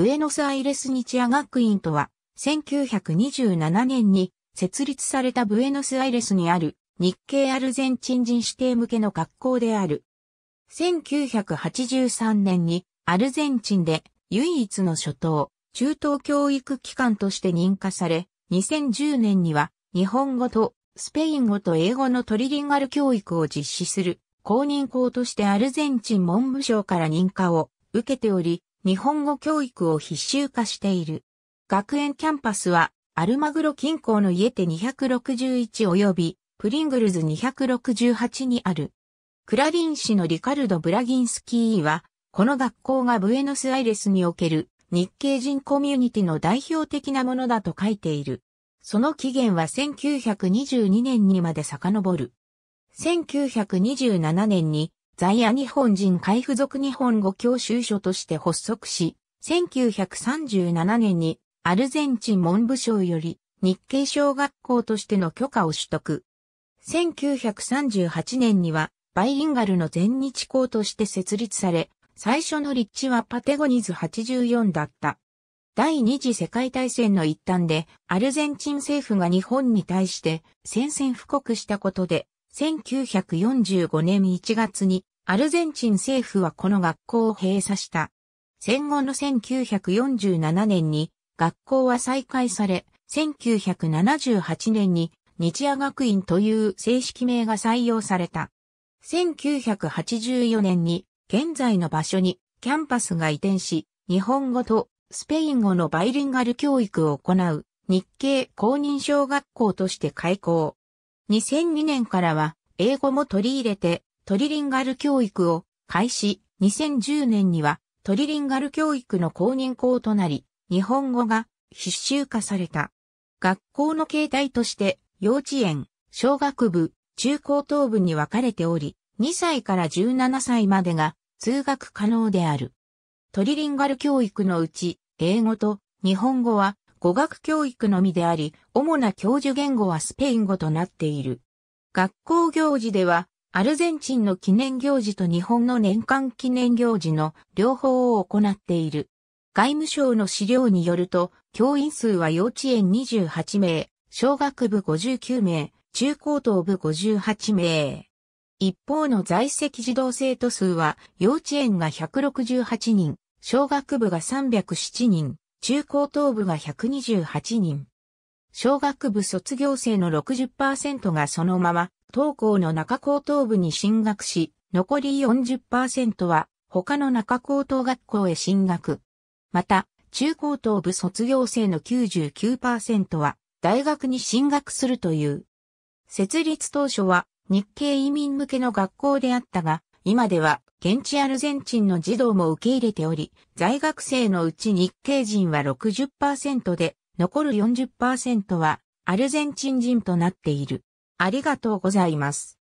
ブエノスアイレス日夜学院とは、1927年に設立されたブエノスアイレスにある日系アルゼンチン人指定向けの学校である。1983年にアルゼンチンで唯一の初等、中等教育機関として認可され、2010年には日本語とスペイン語と英語のトリリンガル教育を実施する公認校としてアルゼンチン文部省から認可を受けており、日本語教育を必修化している。学園キャンパスは、アルマグロ近郊のイエテ261及び、プリングルズ268にある。クラリン氏のリカルド・ブラギンスキーは、この学校がブエノスアイレスにおける日系人コミュニティの代表的なものだと書いている。その起源は1922年にまで遡る。1927年に在野日本人会付属日本語教習所として発足し、1937年にアルゼンチン文部省より日系小学校としての許可を取得。1938年にはバイリンガルの全日校として設立され、最初の立地はパテゴニズ84だった。第二次世界大戦の一端でアルゼンチン政府が日本に対して宣戦布告したことで1945年1月にアルゼンチン政府はこの学校を閉鎖した。戦後の1947年に学校は再開され、1978年に日夜学院という正式名が採用された。1984年に現在の場所にキャンパスが移転し、日本語とスペイン語のバイリンガル教育を行う日系公認小学校として開校。2002年からは英語も取り入れてトリリンガル教育を開始、2010年にはトリリンガル教育の公認校となり、日本語が必修化された。学校の形態として幼稚園、小学部、中高等部に分かれており、2歳から17歳までが通学可能である。トリリンガル教育のうち、英語と日本語は語学教育のみであり、主な教授言語はスペイン語となっている。学校行事では、アルゼンチンの記念行事と日本の年間記念行事の両方を行っている。外務省の資料によると、教員数は幼稚園28名、小学部59名、中高等部58名。一方の在籍児童生徒数は、幼稚園が168人、小学部が307人、中高等部が128人。小学部卒業生の60%がそのまま東校の中高等部に進学し、残り40%は他の中高等学校へ進学。また、中高等部卒業生の99%は大学に進学するという。設立当初は日系移民向けの学校であったが、今では現地アルゼンチンの児童も受け入れており、在学生のうち日系人は60%で、残る40%はアルゼンチン人となっている。ありがとうございます。